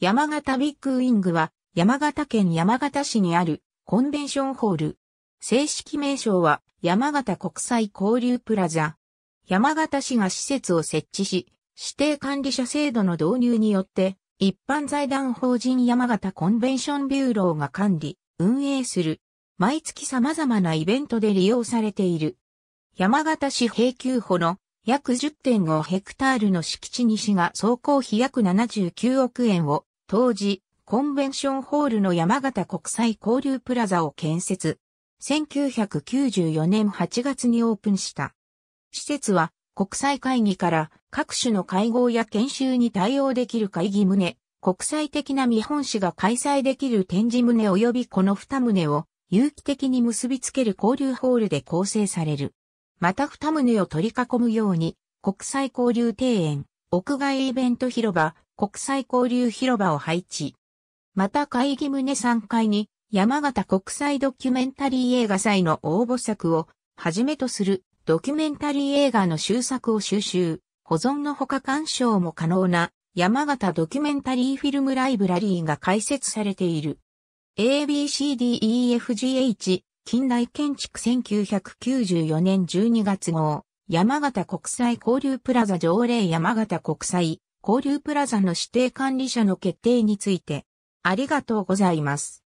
山形ビッグウィングは山形県山形市にあるコンベンションホール。正式名称は山形国際交流プラザ。山形市が施設を設置し、指定管理者制度の導入によって、一般財団法人山形コンベンションビューローが管理、運営する。毎月様々なイベントで利用されている。山形市平久保の約10.5ヘクタールの敷地に市が総工費約79億円を当時、コンベンションホールの山形国際交流プラザを建設。1994年8月にオープンした。施設は国際会議から各種の会合や研修に対応できる会議棟、国際的な見本市が開催できる展示棟及びこの二棟を有機的に結びつける交流ホールで構成される。また二棟を取り囲むように国際交流庭園、屋外イベント広場、国際交流広場を配置。また会議棟3階に山形国際ドキュメンタリー映画祭の応募作をはじめとするドキュメンタリー映画の収作を収集、保存のほか鑑賞も可能な山形ドキュメンタリーフィルムライブラリーが開設されている。ABCDEFGH 近代建築1994年12月号山形国際交流プラザ条例山形国際交流プラザの指定管理者の決定について、ありがとうございます。